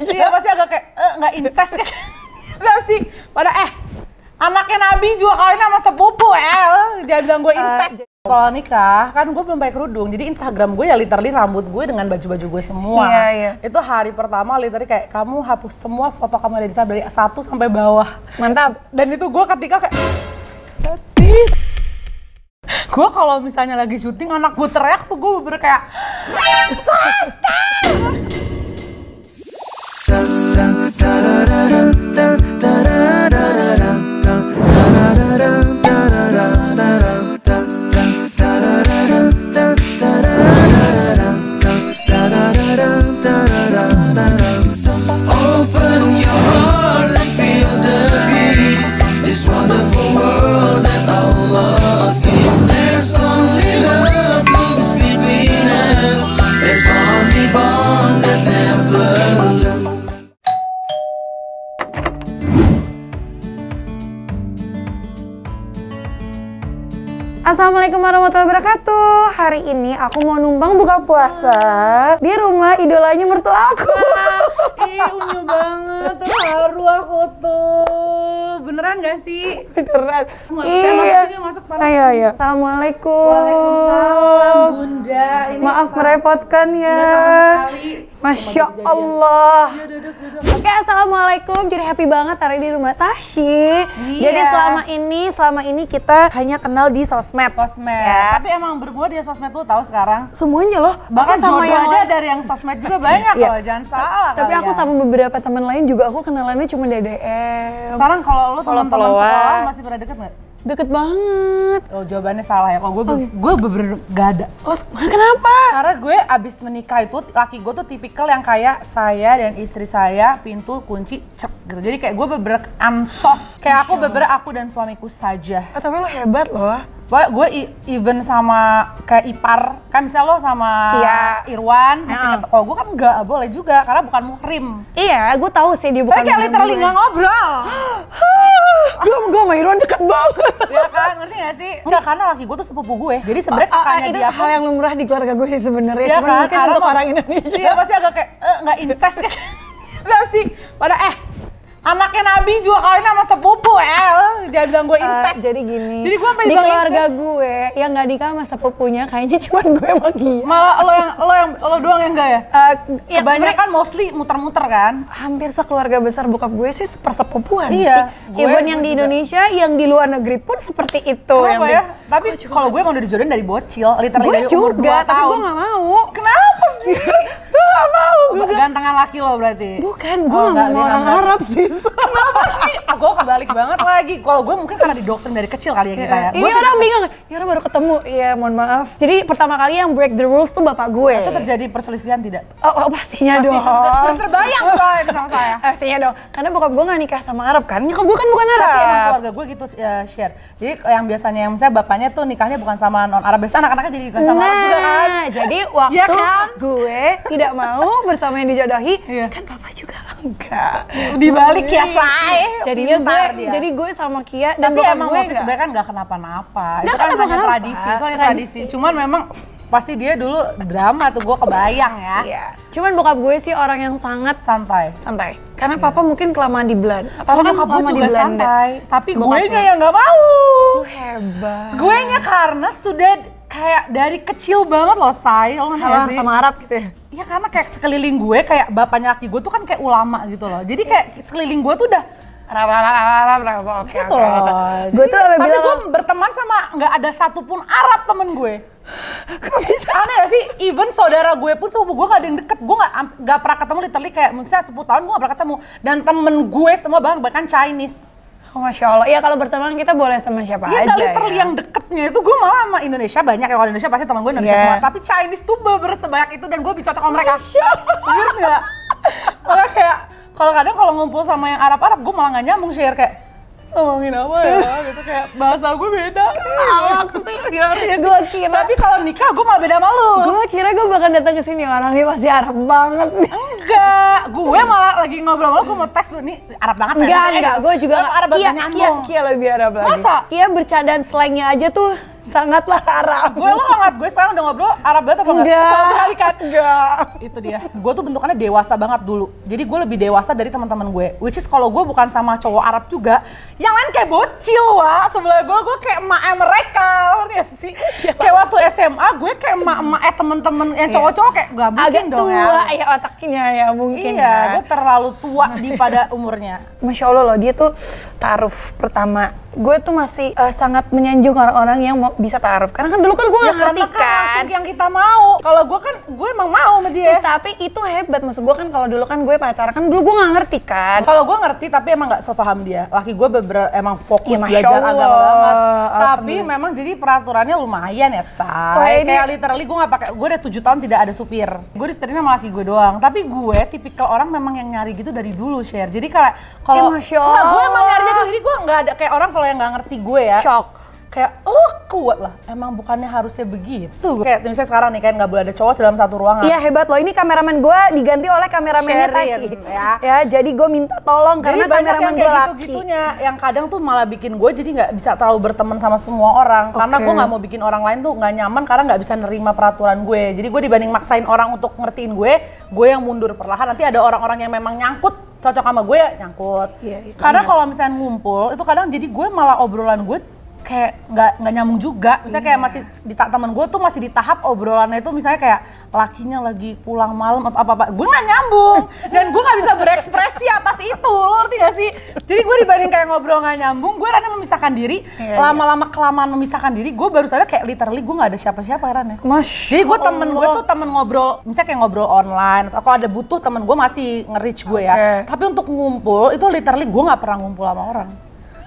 Iya pasti agak kayak eh, nggak incest kan? Nggak sih. Pada eh anaknya Nabi juga kawin sama sepupu el. Dia bilang gue eh, incest. Uh, kalau nikah kan gue belum pakai kerudung jadi Instagram gue ya literally rambut gue dengan baju-baju gue semua iya, iya. itu hari pertama literally kayak kamu hapus semua foto kamu dari sana dari satu sampai bawah mantap dan itu gue ketika kayak bisa sih gue kalau misalnya lagi syuting anak gue teriak tuh gue bener kayak Sester! Sun. aku mau numpang buka puasa di rumah idolanya mertua aku. Ih, unyu banget, terharu aku tuh. Beneran gak sih? Beneran. Iya. Masuk, masuk, masuk, masuk, masuk, Assalamualaikum merepotkan ya. Iya, Masya Allah. Iya, Oke, okay, assalamualaikum. Jadi happy banget hari di rumah Tashi. Yeah. Jadi selama ini, selama ini kita hanya kenal di sosmed. Sosmed. Ya. Tapi emang berdua di sosmed tuh tahu sekarang. Semuanya loh. Bahkan sama yang ada dari yang sosmed juga banyak yeah. loh. Jangan salah. Tapi aku ya. sama beberapa teman lain juga aku kenalannya cuma DDM. Sekarang kalau lo teman-teman sekolah masih pernah deket nggak? Deket banget. Oh jawabannya salah ya. Kalau gue okay. Oh, iya. gue bener gak ada. Oh, kenapa? Karena gue abis menikah itu laki gue tuh tipikal yang kayak saya dan istri saya pintu kunci cek gitu. Jadi kayak gue bener, -bener Kayak aku bener, aku dan suamiku saja. Oh, tapi lo hebat loh gue even sama kayak Ipar, kan misalnya lo sama iya. Irwan, masih uh. Oh, gue kan gak boleh juga karena bukan muhrim. Iya, gue tahu sih dia bukan. Tapi kayak literally nggak ngobrol. gue gue sama Irwan deket banget. Iya kan, ngerti gak sih? Enggak, karena laki gue tuh sepupu gue. Jadi sebenarnya uh, itu dia hal yang lumrah di keluarga gue sih sebenarnya. Iya kan, mungkin untuk orang Indonesia. Iya pasti agak kayak eh, nggak incest kan. gak sih. padahal eh anaknya Nabi juga kawin sama sepupu El dia bilang gue eh, incest uh, jadi gini jadi gue di keluarga incest. gue yang gak nikah sama sepupunya kayaknya cuma gue sama Gia malah lo yang lo yang lo doang yang gak ya uh, kebanyakan Banyak kan mostly muter-muter kan hampir sekeluarga besar bokap gue sih persepupuan iya, sih gue even ya, yang di Indonesia juga. yang di luar negeri pun seperti itu kenapa yang ya di, tapi oh, kalau gue emang udah dijodohin dari bocil literally gue dari juga, umur 2 tapi juga, tapi gue gak mau kenapa sih gue gak mau gue gantengan laki lo berarti bukan gue oh, gak mau orang Arab sih kenapa sih aku ah, kebalik banget lagi kalau gue mungkin karena dokter dari kecil kali ya kita ya ini orang bingung ya orang baru ketemu iya mohon maaf jadi pertama kali yang break the rules tuh bapak gue itu terjadi perselisihan tidak oh, oh pastinya Pasti, dong sudah terbayang soalnya bersama saya pastinya dong karena bokap gue gak nikah sama Arab kan nyokap gue kan bukan Arab tapi ya. emang keluarga gue gitu ya, share jadi yang biasanya yang saya bapaknya tuh nikahnya bukan sama non Arab biasanya anak-anaknya jadi nikah sama nah, Arab juga kan nah, jadi ya waktu ya kan? gue tidak tidak mau bersama yang dijodohi, yeah. kan papa juga enggak. Dibalik ya, say. Jadinya gue, jadi gue sama Kia dan Tapi emang gue sebenarnya kan enggak kenapa-napa. Itu kan kenapa -kenapa. tradisi, itu tradisi. tradisi. Cuman memang pasti dia dulu drama tuh gue kebayang ya. Iya. Cuman bokap gue sih orang yang sangat santai. Santai. Karena iya. papa mungkin kelamaan di Belanda. Papa, kan kelamaan di Belanda. Tapi gue nya ya. yang nggak mau. Lu hebat. Gue nya karena sudah kayak dari kecil banget loh say lo ngerti sih sama Arab gitu ya Iya karena kayak sekeliling gue kayak bapaknya laki gue tuh kan kayak ulama gitu loh jadi kayak sekeliling gue tuh udah Arab, Arab, Arab, Arab, oke, gitu loh. Gue tuh tapi bilang, gue berteman sama nggak ada satupun Arab temen gue. Aneh gak sih? Even saudara gue pun sepupu gue gak ada yang deket. Gue gak, gak pernah ketemu literally kayak misalnya 10 tahun gue gak pernah ketemu. Dan temen gue semua bahkan, bahkan Chinese Oh, Masya Allah, iya kalau berteman kita boleh sama siapa ya, aja Iya ya. yang deketnya itu gue malah sama Indonesia banyak ya, kalau Indonesia pasti teman gue Indonesia yeah. semua Tapi Chinese tuh beber sebanyak itu dan gue cocok sama mereka Iya gak? Kalau kayak, kalau kadang kalau ngumpul sama yang Arab-Arab gue malah gak nyambung share kayak ngomongin apa ya gitu kayak bahasa gue beda aku tuh ya gue kira tapi kalau nikah gue malah beda malu gue kira gue bakal datang ke sini orangnya pasti Arab banget enggak gue malah lagi ngobrol malu. gue mau tes tuh nih Arab banget ya? enggak enggak gue juga Arab banget iya, iya, nyambung Kia lebih Arab lagi masa Kia bercandaan slangnya aja tuh sangatlah Arab. Gue lo ngeliat gue sekarang udah ngobrol Arab banget apa enggak? Enggak. Sama sekali kan? Enggak. Itu dia. Gue tuh bentukannya dewasa banget dulu. Jadi gue lebih dewasa dari teman-teman gue. Which is kalau gue bukan sama cowok Arab juga, yang lain kayak bocil wa. Sebelah gue gue kayak emak mereka, ngerti ya sih? Ya. Kayak waktu SMA gue kayak emak-emak eh temen-temen yang iya. cowok-cowok kayak gak mungkin Agak dong ya. tua, ya. ya otaknya ya mungkin Iya, ya. gue terlalu tua di pada umurnya. Masya Allah loh, dia tuh taruf pertama. Gue tuh masih uh, sangat menyanjung orang-orang yang mau bisa taruh karena kan dulu kan gue ya, ngerti kan, kan yang kita mau kalau gue kan gue emang mau sama dia tapi itu hebat maksud gue kan kalau dulu kan gue pacaran kan dulu gue nggak ngerti kan kalau gue ngerti tapi emang nggak sepaham dia laki gue beberapa emang fokus ya, belajar agama banget tapi memang jadi peraturannya lumayan ya say oh, ini... kayak literally gue nggak pakai gue udah tujuh tahun tidak ada supir gue disetirin sama laki gue doang tapi gue tipikal orang memang yang nyari gitu dari dulu share jadi kalau kalau ya, gue emang nyari gitu jadi gue nggak ada kayak orang kalau yang nggak ngerti gue ya shock kayak lo oh, kuat lah emang bukannya harusnya begitu kayak misalnya sekarang nih kayak nggak boleh ada cowok dalam satu ruangan iya hebat loh ini kameramen gue diganti oleh kameramen ya. ya jadi gue minta tolong jadi karena kameramen gue gitu laki gitu gitunya yang kadang tuh malah bikin gue jadi nggak bisa terlalu berteman sama semua orang okay. karena gue nggak mau bikin orang lain tuh nggak nyaman karena nggak bisa nerima peraturan gue jadi gue dibanding maksain orang untuk ngertiin gue gue yang mundur perlahan nanti ada orang-orang yang memang nyangkut cocok sama gue nyangkut. Iya, iya, Karena iya. kalau misalnya ngumpul itu kadang jadi gue malah obrolan gue kayak nggak nggak nyambung juga. Misalnya kayak masih di teman gue tuh masih di tahap obrolannya itu misalnya kayak lakinya lagi pulang malam atau apa apa. Gue nggak nyambung dan gue nggak bisa berekspresi atas itu. Lo ngerti gak sih? Jadi gue dibanding kayak ngobrol nggak nyambung, gue rada memisahkan diri. Iya, iya. Lama-lama kelamaan memisahkan diri, gue baru sadar kayak literally gue nggak ada siapa-siapa rana ya. Masya Jadi gue temen gue tuh temen ngobrol, misalnya kayak ngobrol online atau kalau ada butuh temen gue masih nge-reach gue ya. Tapi untuk ngumpul itu literally gue nggak pernah ngumpul sama orang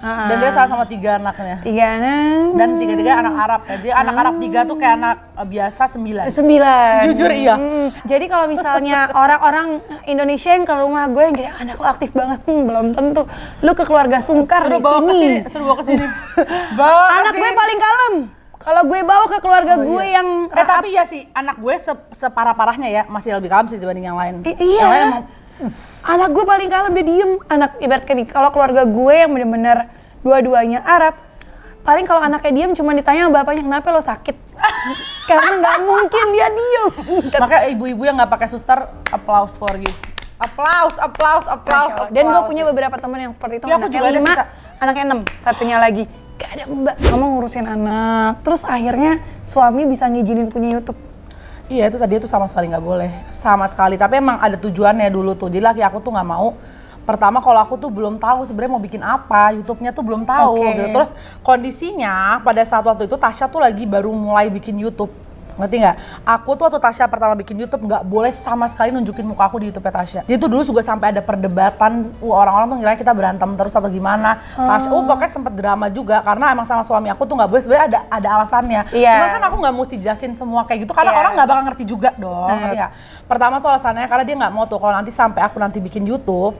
uh Dan dia salah sama tiga anaknya. Tiga anak. Dan tiga-tiga anak Arab. Jadi hmm. anak ah. Arab tiga tuh kayak anak eh, biasa sembilan. Sembilan. Jujur iya. Hmm. Jadi kalau misalnya orang-orang Indonesia yang ke rumah gue yang kayak anak lo aktif banget, hmm, belum tentu. Lu ke keluarga sungkar seru di bawa sini. Kesini, seru bawa kesini. bawa anak kesini. gue paling kalem. Kalau gue bawa ke keluarga oh, gue iya. yang eh tapi ya sih anak gue se separah-parahnya ya masih lebih kalem sih dibanding yang lain. I iya. Yang lain emang anak gue paling kalem dia diem anak ibarat kayak nih kalau keluarga gue yang bener-bener dua-duanya Arab paling kalau anaknya diem cuma ditanya bapaknya kenapa lo sakit karena nggak mungkin dia diem makanya ibu-ibu yang nggak pakai suster applause for you applause applause applause, dan gue punya beberapa teman yang seperti itu ya, anaknya juga lima anaknya enam satunya lagi gak ada mbak kamu ngurusin anak terus akhirnya suami bisa ngizinin punya YouTube Iya itu tadi itu sama sekali nggak boleh, sama sekali. Tapi emang ada tujuannya dulu tuh. Jadi laki aku tuh nggak mau. Pertama kalau aku tuh belum tahu sebenarnya mau bikin apa, YouTube-nya tuh belum tahu. Okay. Gitu. Terus kondisinya pada saat waktu itu Tasha tuh lagi baru mulai bikin YouTube ngerti nggak? Aku tuh waktu Tasya pertama bikin YouTube nggak boleh sama sekali nunjukin muka aku di YouTube Tasya. Jadi itu dulu juga sampai ada perdebatan, orang-orang tuh ngira kita berantem terus atau gimana. Hmm. Tasya, oh pokoknya sempet drama juga karena emang sama suami aku tuh nggak boleh sebenarnya ada ada alasannya. Yeah. Cuman kan aku nggak mesti jelasin semua kayak gitu karena yeah. orang nggak bakal ngerti juga dong. Hmm. Ngerti Pertama tuh alasannya karena dia nggak mau tuh kalau nanti sampai aku nanti bikin YouTube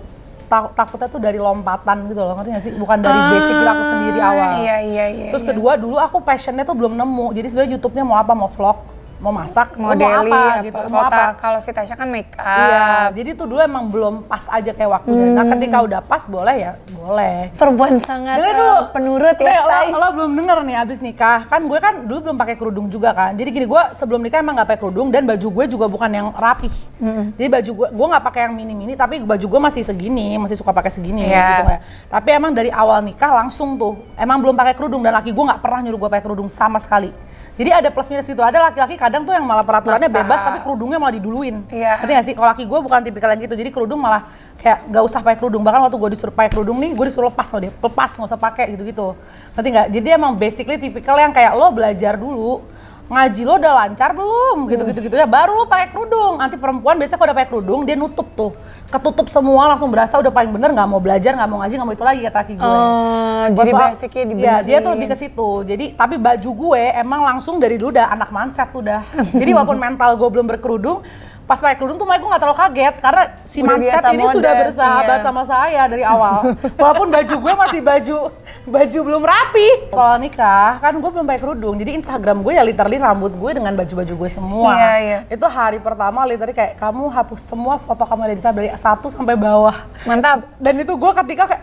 takutnya tuh dari lompatan gitu loh ngerti gak sih bukan dari ah, basic aku sendiri awal iya, iya, iya, terus iya. kedua dulu aku passionnya tuh belum nemu jadi sebenarnya YouTube-nya mau apa mau vlog mau masak, mau, daily, apa gitu, mau apa. Kalau si Tasha kan make up. Iya, jadi tuh dulu emang belum pas aja kayak waktunya. Nah, hmm. Nah, ketika udah pas boleh ya, boleh. Perempuan sangat eh, dulu, penurut ya. Eh, lo, lo belum denger nih abis nikah, kan gue kan dulu belum pakai kerudung juga kan. Jadi gini, gue sebelum nikah emang nggak pakai kerudung dan baju gue juga bukan yang rapih. Hmm. Jadi baju gue, gue nggak pakai yang mini-mini, tapi baju gue masih segini, masih suka pakai segini yeah. gitu kayak. Tapi emang dari awal nikah langsung tuh, emang belum pakai kerudung dan laki gue nggak pernah nyuruh gue pakai kerudung sama sekali. Jadi ada plus minus gitu. Ada laki-laki kadang tuh yang malah peraturannya Masa. bebas tapi kerudungnya malah diduluin. Iya. Yeah. gak sih? Kalau laki gue bukan tipikal yang gitu. Jadi kerudung malah kayak gak usah pakai kerudung. Bahkan waktu gue disuruh pakai kerudung nih, gue disuruh lepas loh dia. Lepas, nggak usah pakai gitu-gitu. Nanti nggak. Jadi emang basically tipikal yang kayak lo belajar dulu ngaji lo udah lancar belum gitu-gitu iya. gitu ya baru lo pakai kerudung nanti perempuan biasanya kalau udah pakai kerudung dia nutup tuh ketutup semua langsung berasa udah paling bener nggak mau belajar nggak mau ngaji nggak mau itu lagi kata kaki gue uh, jadi basicnya ya dia tuh lebih ke situ jadi tapi baju gue emang langsung dari dulu udah anak manset udah jadi walaupun mental gue belum berkerudung pas pakai kerudung tuh gue gak terlalu kaget karena si Udah mindset ini modern, sudah bersahabat iya. sama saya dari awal walaupun baju gue masih baju baju belum rapi kalau nikah kan gue belum pakai kerudung jadi Instagram gue ya literally rambut gue dengan baju-baju gue semua iya, iya. itu hari pertama literally kayak kamu hapus semua foto kamu dari di sana dari satu sampai bawah mantap dan itu gue ketika kayak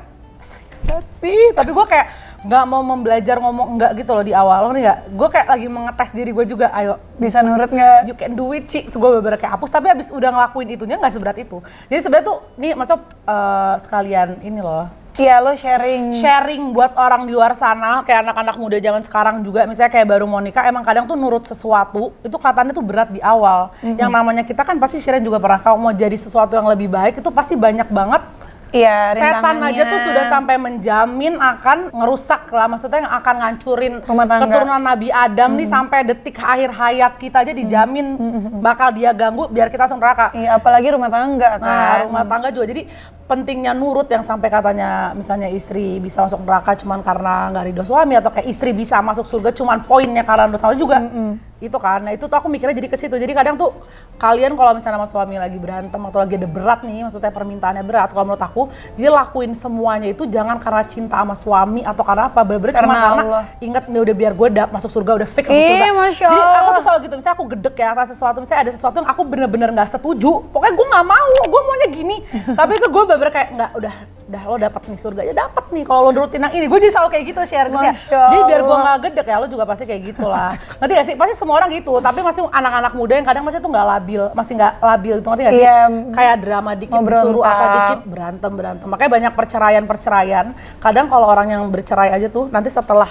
serius sih tapi gue kayak nggak mau membelajar ngomong enggak gitu loh di awal lo nih nggak gue kayak lagi mengetes diri gue juga ayo bisa nurut gitu. nggak you can do it sih so, gue beberapa kayak hapus tapi abis udah ngelakuin itunya nggak seberat itu jadi sebenarnya tuh nih masuk uh, eh, sekalian ini loh Iya lo sharing Sharing buat orang di luar sana Kayak anak-anak muda zaman sekarang juga Misalnya kayak baru mau nikah Emang kadang tuh nurut sesuatu Itu kelihatannya tuh berat di awal mm -hmm. Yang namanya kita kan pasti sharing juga pernah Kalau mau jadi sesuatu yang lebih baik Itu pasti banyak banget Iya, setan aja tuh sudah sampai menjamin akan ngerusak lah, maksudnya yang akan ngancurin keturunan Nabi Adam hmm. nih sampai detik akhir hayat kita aja dijamin hmm. bakal dia ganggu biar kita langsung neraka. Iya, apalagi rumah tangga nah, kan. Nah, rumah tangga juga. Jadi pentingnya nurut yang sampai katanya misalnya istri bisa masuk neraka cuman karena nggak ridho suami atau kayak istri bisa masuk surga cuman poinnya karena nurut sama juga. Hmm itu karena itu tuh aku mikirnya jadi ke situ jadi kadang tuh kalian kalau misalnya sama suami lagi berantem atau lagi ada berat nih maksudnya permintaannya berat kalau menurut aku jadi lakuin semuanya itu jangan karena cinta sama suami atau karena apa bener-bener karena cuma karena ingat nih udah biar gue dap masuk surga udah fix masuk surga jadi aku tuh selalu gitu misalnya aku gedek ya atas sesuatu misalnya ada sesuatu yang aku bener-bener nggak -bener setuju pokoknya gue nggak mau gue maunya gini tapi itu gue bener kayak nggak udah dah lo dapat nih surga ya dapat nih kalau lo nurutin yang ini gue jadi selalu kayak gitu share gitu ya jadi biar gue nggak gedek ya lo juga pasti kayak gitu lah nanti gak sih pasti semua orang gitu tapi masih anak-anak muda yang kadang masih tuh nggak labil masih nggak labil itu nanti gak sih yeah. kayak drama dikit disuruh apa dikit berantem berantem makanya banyak perceraian perceraian kadang kalau orang yang bercerai aja tuh nanti setelah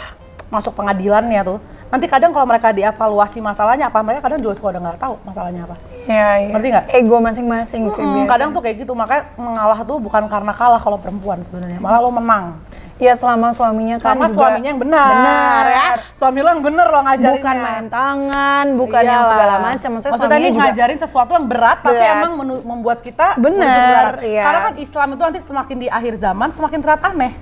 masuk pengadilannya tuh nanti kadang kalau mereka dievaluasi masalahnya apa mereka kadang juga suka udah nggak tahu masalahnya apa Iya, iya. Ngerti nggak? Ego masing-masing sih hmm, Kadang tuh kayak gitu, makanya mengalah tuh bukan karena kalah kalau perempuan sebenarnya, malah lo menang. Iya, selama suaminya selama kan Selama suaminya yang benar. Ya. Benar ya. Suami lo yang benar lo ngajarin. Bukan main tangan, bukan Iyalah. yang segala macam. Maksudnya, Maksudnya ini juga ngajarin sesuatu yang berat, berat. tapi emang membuat kita benar. Iya. Karena kan Islam itu nanti semakin di akhir zaman semakin terlihat aneh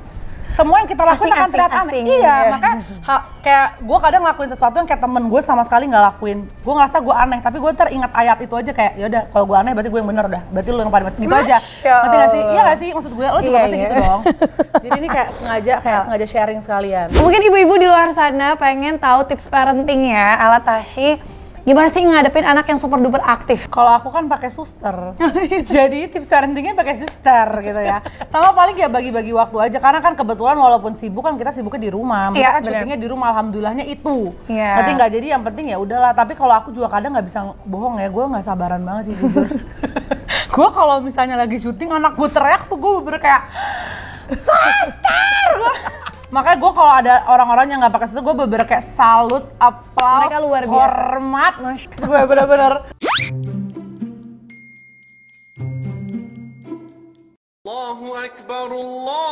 semua yang kita lakuin akan terlihat aneh. Iya, yeah. maka ha, kayak gue kadang ngelakuin sesuatu yang kayak temen gue sama sekali nggak lakuin. Gue ngerasa gue aneh, tapi gue teringat ayat itu aja kayak ya udah kalau gue aneh berarti gue yang bener dah. Berarti lu yang paling gitu aja. Nanti gak sih? Iya gak sih? Maksud gue lo juga yeah, pasti yeah. gitu dong. Jadi ini kayak sengaja kayak iya. sengaja sharing sekalian. Mungkin ibu-ibu di luar sana pengen tahu tips parenting ya ala Tashi Gimana sih ngadepin anak yang super duper aktif? Kalau aku kan pakai suster. Jadi tips parentingnya pakai suster gitu ya. Sama paling ya bagi-bagi waktu aja karena kan kebetulan walaupun sibuk kan kita sibuknya di rumah. Mereka ya, kan syutingnya di rumah alhamdulillahnya itu. Ya. Nanti nggak jadi yang penting ya udahlah. Tapi kalau aku juga kadang nggak bisa bohong ya, gue nggak sabaran banget sih jujur. gue kalau misalnya lagi syuting anak gue teriak tuh gue bener kayak suster makanya gue kalau ada orang-orang yang nggak pakai sepatu gue bener-bener kayak salut aplaus mereka luar biasa hormat gue bener-bener Allahu Akbar Allah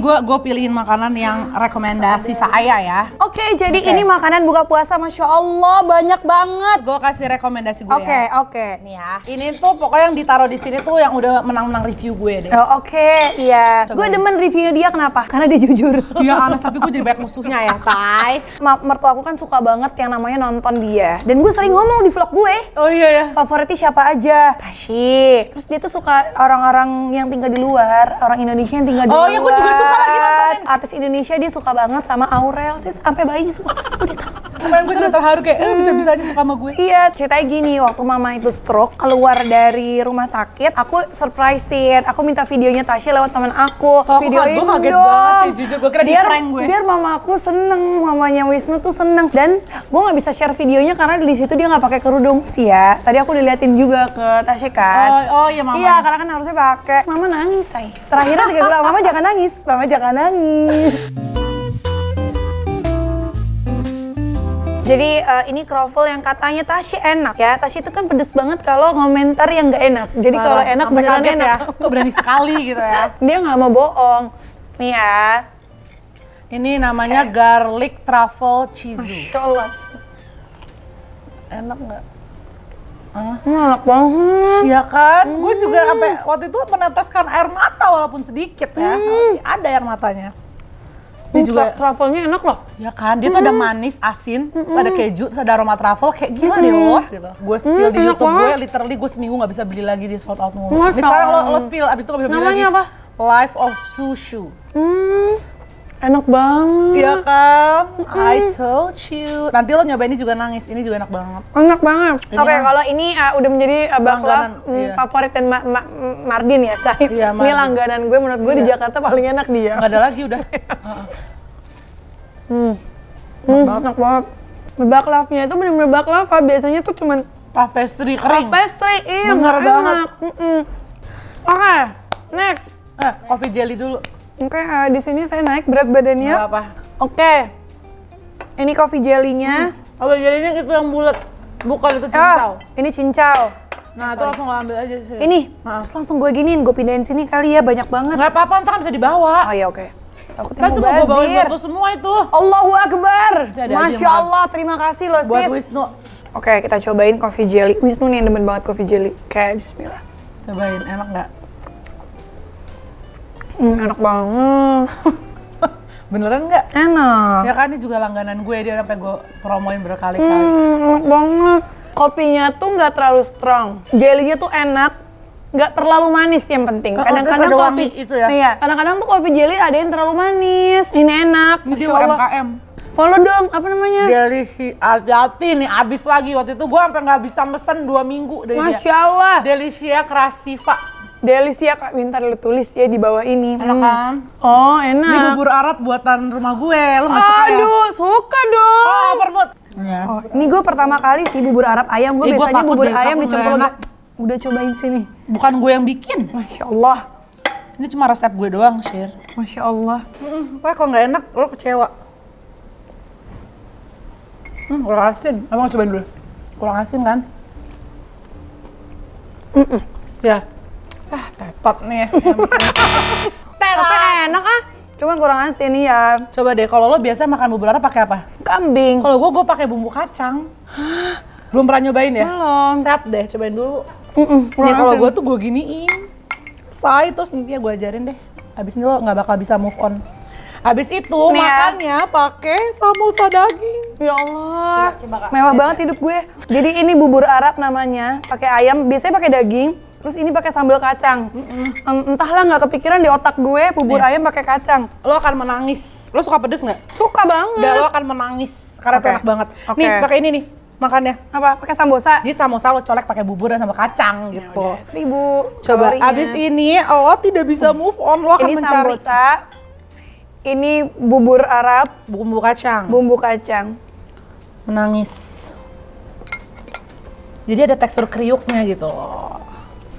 gue gue pilihin makanan yang rekomendasi saya ya. Oke, okay, jadi okay. ini makanan buka puasa, masya Allah banyak banget. Gue kasih rekomendasi gue. Oke, okay, ya. oke. Okay. Nih ya, ini tuh pokoknya yang ditaruh di sini tuh yang udah menang-menang review gue deh. Oh, oke, okay, iya. Gue demen review dia kenapa? Karena dia jujur. Iya, anas tapi gue jadi banyak musuhnya ya, say. mertua aku kan suka banget yang namanya nonton dia. Dan gue sering ngomong di vlog gue. Oh iya ya. Favoritnya siapa aja? Tasik. Terus dia tuh suka orang-orang yang tinggal di luar, orang Indonesia yang tinggal di oh, iya, luar. Oh iya, gue juga suka banget. artis Indonesia dia suka banget sama Aurel sih sampai bayinya suka suka Kemarin gue juga terharu kayak, eh bisa bisa aja suka sama gue. Iya, ceritanya gini, waktu mama itu stroke, keluar dari rumah sakit, aku surprisein. Aku minta videonya Tasya lewat teman aku. Oh, video aku kaget dong. banget sih, jujur. Gue kira biar, di prank gue. Biar mama aku seneng, mamanya Wisnu tuh seneng. Dan gue gak bisa share videonya karena di situ dia gak pakai kerudung sih ya. Tadi aku diliatin juga ke Tasya kan. Oh, oh iya mama. Iya, karena kan harusnya pakai. Mama nangis, say. Terakhirnya dia bilang, mama jangan nangis. Mama jangan nangis. Jadi uh, ini kroffel yang katanya Tashi enak ya. Tashi itu kan pedes banget kalau komentar yang nggak enak. Jadi kalau enak beneran enak. Ya. Berani sekali gitu ya. Dia nggak mau bohong. Nih ya. Ini namanya eh. garlic truffle cheese. Masya Enak nggak? Hmm, enak banget. Iya kan? Hmm. Gue juga sampai waktu itu meneteskan air mata walaupun sedikit ya. Hmm. Ada air matanya. Ini juga travelnya enak loh. Ya kan, dia tuh ada manis, asin, terus ada keju, terus ada aroma travel kayak gila deh loh gitu. Gue spill mm, di YouTube gue literally gue seminggu nggak bisa beli lagi di sold out mulu. Tapi sekarang lo lo spill abis itu nggak bisa beli lagi. Namanya apa? Life of Sushu. Hmm. Enak banget. Iya kan? Hmm. I told you. Nanti lo nyoba ini juga nangis. Ini juga enak banget. Enak banget. Oke, okay, kalau ini uh, udah menjadi uh, baklava mm, iya. favorit dan ma ma Mardin ya, Shay. Iya, Mardin. Ini langganan gue menurut gue iya. di Jakarta paling enak dia. Gak ada lagi udah. hmm. Enak, hmm, banget. enak banget. Baklavnya itu bener-bener baklava. Biasanya tuh cuman tapestry kering. Tapestry iya. Bener enak. banget. Mm -mm. Oke, okay, next. Eh, coffee jelly dulu. Oke, okay, uh, eh, di sini saya naik berat badannya. Gak apa. Oke. Okay. Ini coffee jelly-nya. Hmm. Coffee jelly-nya itu yang bulat. Bukan itu ah, cincau. Oh, ini cincau. Nah, itu langsung lo ambil aja sih. Ini. Maaf. Nah. Terus langsung gue giniin, gue pindahin sini kali ya, banyak banget. Gak apa-apa, ntar bisa dibawa. Oh iya, oke. Okay. Aku kan tuh mau bawain semua itu. Allahu Akbar. Dada Masya aja, Allah, terima kasih loh sis. Buat Wisnu. Oke, okay, kita cobain coffee jelly. Wisnu nih demen banget coffee jelly. okay, bismillah. Cobain, enak nggak? Hmm, enak banget. Beneran nggak? Enak. Ya kan ini juga langganan gue dia sampai gue promoin berkali-kali. Hmm, enak banget. Kopinya tuh nggak terlalu strong. Jelinya tuh enak, nggak terlalu manis yang penting. Oh, kadang-kadang oh, kopi itu ya. Iya, kadang-kadang tuh kopi jeli ada yang terlalu manis. Ini enak. Ini dia UMKM follow dong apa namanya dari si Alfiati nih abis lagi waktu itu gue sampai nggak bisa mesen dua minggu dari Masya Allah. Delicia Krasiva Delis ya kak, minta lu tulis ya di bawah ini. Enak hmm. kan? Oh enak. Ini bubur Arab buatan rumah gue, lu gak suka ya? Aduh, ya? suka dong. Oh, overboard. Yeah. Oh, ini gue pertama kali sih bubur Arab ayam. Gue biasanya bubur ayam dicoba gak... Udah cobain sini. Bukan gue yang bikin. Masya Allah. Ini cuma resep gue doang, Shir. Masya Allah. Mm -mm, kalau nggak enak, lo kecewa. Hmm, kurang asin. emang cobain dulu. Kurang asin kan? Mm -mm. Ya, ah tetot nih ya. ya tetot ah. enak ah cuman kurang asin ya coba deh kalau lo biasa makan bubur apa pakai apa kambing kalau gue gue pakai bumbu kacang Hah? belum pernah nyobain ya belum set deh cobain dulu mm -mm, kalau gue tuh gue giniin say terus nanti ya gue ajarin deh abis ini lo nggak bakal bisa move on Habis itu Nih makannya pakai samosa daging. Ya Allah. Coba, coba, Mewah banget hidup gue. Jadi ini bubur Arab namanya, pakai ayam, biasanya pakai daging terus ini pakai sambal kacang mm -mm. entahlah nggak kepikiran di otak gue bubur yeah. ayam pakai kacang lo akan menangis lo suka pedes nggak suka banget Dan lo akan menangis karena okay. itu enak banget okay. nih pakai ini nih makannya apa pakai sambosa jadi sambosa lo colek pakai bubur dan sama kacang ya gitu udah, seribu coba kalorinya. abis ini lo tidak bisa move on lo akan ini mencari sambosa, ini bubur Arab bumbu kacang bumbu kacang menangis jadi ada tekstur kriuknya gitu loh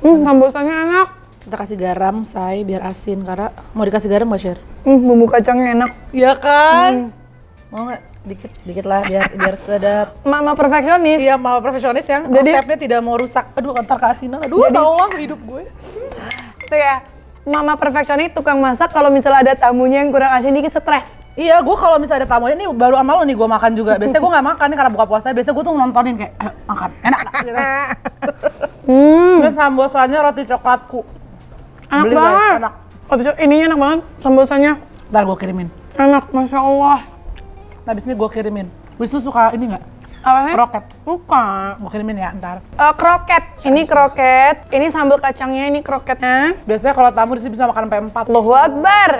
Hmm, sambosanya enak. Kita kasih garam, say, biar asin. Karena mau dikasih garam nggak, Sher? Hmm, bumbu kacangnya enak. Iya kan? Hmm. Mau nggak? Dikit, dikit lah biar biar sedap. Mama perfeksionis. Iya, mama perfeksionis yang jadi, resepnya tidak mau rusak. Aduh, antar keasinan. Aduh, jadi, tau lah hidup gue. Itu ya, mama perfeksionis tukang masak kalau misalnya ada tamunya yang kurang asin dikit stres. Iya, gue kalau misalnya ada tamu ini baru sama lo nih gue makan juga. Biasanya gue nggak makan nih karena buka puasa. Biasanya gue tuh nontonin kayak eh, makan enak. gitu. hmm. sambal sambosannya roti coklatku. Enak Beli banget. Guys, enak. Roti coklat ininya enak banget sambosannya. Ntar gue kirimin. Enak, masya Allah. Nah, abis ini gue kirimin. tuh suka ini nggak? Apa sih? Kroket. Buka. Gue kirimin ya ntar. Uh, kroket. Ini kroket. Ini sambal kacangnya, ini kroketnya. Biasanya kalau tamu disini bisa makan sampai empat. Allahu Akbar.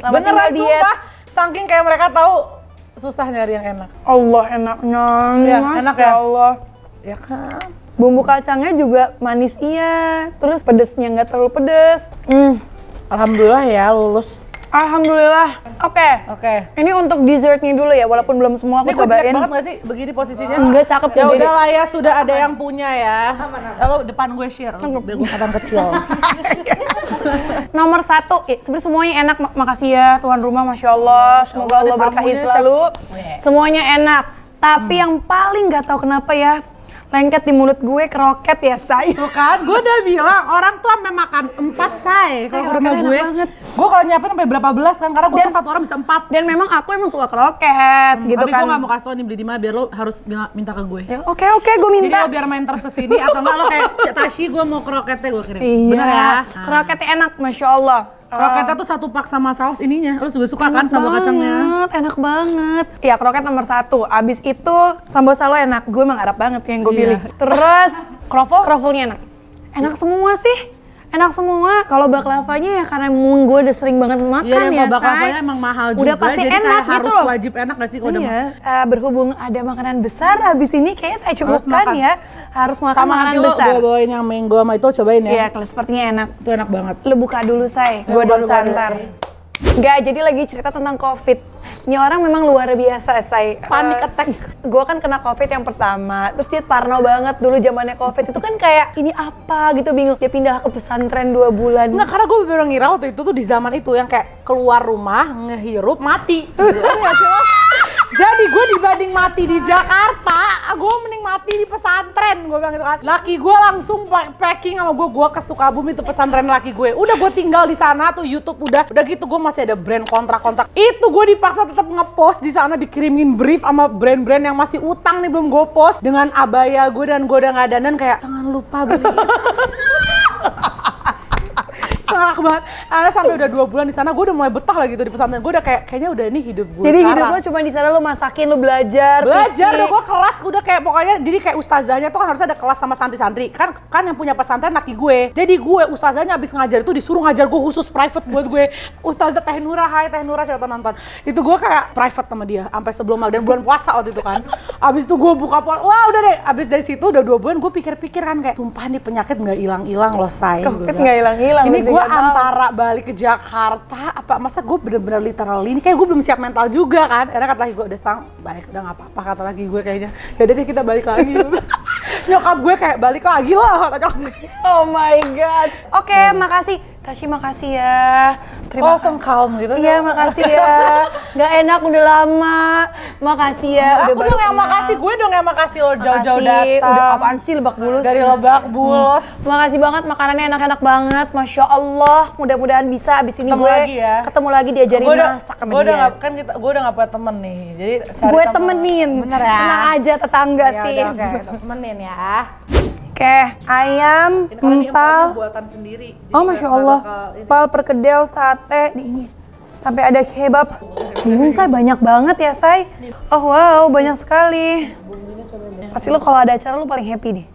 Beneran, diet. Sumpah Saking kayak mereka tahu susah nyari yang enak. Allah enaknya. Ya, enak ya. Allah. Ya kan. Bumbu kacangnya juga manis iya, terus pedesnya nggak terlalu pedes. Hmm. Alhamdulillah ya lulus Alhamdulillah. Oke. Okay. Oke. Okay. Ini untuk dessertnya dulu ya, walaupun belum semua aku ini cobain. Ini banget gak sih begini posisinya? Enggak cakep. Ya udah lah ya, sudah ada yang punya ya. Kalau depan gue share, biar gue kadang kecil. Nomor satu, eh, sebenarnya semuanya enak. Makasih ya tuan rumah, masya Allah. Ya, Semoga Allah berkahi selalu. Semuanya enak. Tapi hmm. yang paling gak tahu kenapa ya, lengket di mulut gue keroket ya say tuh kan gue udah bilang orang tuh sampai makan empat say kalau rumah gue banget. gue kalau nyiapin sampai berapa belas kan karena gue tuh satu orang bisa empat dan memang aku emang suka keroket hmm, gitu tapi kan tapi gue gak mau kasih tau nih beli di mana biar lo harus minta ke gue oke ya, oke okay, okay, gue minta jadi lo biar main terus ke sini atau enggak lo kayak Tashi gue mau keroketnya gue kirim iya. bener ya nah. keroketnya enak masya Allah Kroketnya tuh satu pak sama saus ininya. Lu juga suka kan sambal kacangnya? Enak banget. enak banget. Iya, kroket nomor satu. Abis itu sambal salo enak. Gue emang Arab banget yang gue iya. pilih. Terus kroffel? Kroffelnya enak. Enak semua sih enak semua. Kalau baklavanya ya karena emang gue udah sering banget makan iya, ya. Iya, ya, baklavanya emang mahal juga. Udah pasti jadi enak kayak gitu harus wajib enak gak sih kalau iya. udah eh, uh, berhubung ada makanan besar habis ini kayaknya saya cukupkan ya. Harus makan Sama makanan besar. Sama nanti bawain yang mango sama itu cobain ya. Iya, sepertinya enak. Itu enak banget. Lu buka dulu, saya. Gue udah santar. Gak, jadi lagi cerita tentang COVID. Ini orang memang luar biasa, say panik uh, attack. Gue kan kena COVID yang pertama, terus dia parno banget dulu zamannya COVID. Itu kan kayak ini apa gitu bingung. Dia pindah ke pesantren dua bulan. Nggak, karena gue baru ngira waktu itu tuh di zaman itu yang kayak keluar rumah ngehirup mati. Gitu. Jadi gue dibanding mati di Jakarta, gue mending mati di pesantren. Gue bilang gitu kan. Laki gue langsung packing sama gue, gue ke Sukabumi itu pesantren laki gue. Udah gue tinggal di sana tuh YouTube udah. Udah gitu gue masih ada brand kontrak-kontrak. Itu gue dipaksa tetap ngepost di sana dikirimin brief sama brand-brand yang masih utang nih belum gue post dengan abaya gue dan gue udah nggak dan kayak jangan lupa beli. ngakak banget. Karena sampai udah dua bulan di sana, gue udah mulai betah lagi tuh di pesantren. Gue udah kayak kayaknya udah ini hidup gue. Jadi sekarang. hidup lo cuma di sana lo masakin, lo belajar. Belajar, udah gue kelas, udah kayak pokoknya jadi kayak ustazahnya tuh kan harus ada kelas sama santri-santri. Kan kan yang punya pesantren laki gue. Jadi gue ustazahnya abis ngajar itu disuruh ngajar gue khusus private buat gue. Ustazah Teh Nura, hai Teh Nura siapa nonton. Itu gue kayak private sama dia sampai sebelum dan bulan puasa waktu itu kan. Abis itu gue buka puasa, wah udah deh. Abis dari situ udah dua bulan gue pikir-pikir kan kayak tumpah nih penyakit nggak hilang-hilang loh say. Penyakit nggak hilang-hilang. Ini gue ya? antara balik ke Jakarta apa masa gue bener-bener literal ini kayak gue belum siap mental juga kan karena kata lagi gue udah setang balik udah nggak apa-apa kata lagi gue kayaknya jadi ya deh kita balik lagi nyokap gue kayak balik lagi loh kata nyokap oh my god oke okay, makasih Tashi makasih ya Terima oh, calm gitu. Iya, makasih ya. Gak enak udah lama. Makasih ya. Udah Aku dong yang makasih, gue dong yang makasih lo jauh-jauh datang. Udah apaan sih lebak bulus? Dari lebak bulus. Hmm. Makasih banget makanannya enak-enak banget. Masya Allah. Mudah-mudahan bisa abis ini ketemu gue lagi ya. ketemu lagi diajarin gua masak sama gue dia. Udah kan kita, gue udah gak punya temen nih. Jadi gue temenin. Bener ya. Tenang aja tetangga ya, sih. Udah, okay. temenin ya. Oke, ayam, empal. buatan sendiri. oh, masya Allah. Empal, perkedel, sate, ini sampai ada kebab. Bingung saya banyak banget ya saya. Oh wow, banyak sekali. Pasti lo kalau ada acara lo paling happy nih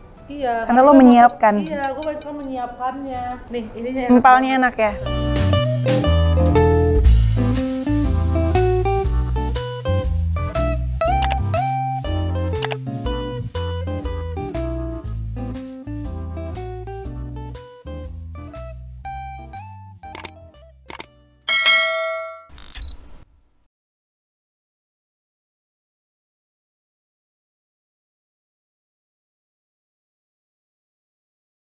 Iya. Karena, lo menyiapkan. Iya, gue suka menyiapkannya. Nih, Empalnya enak ya.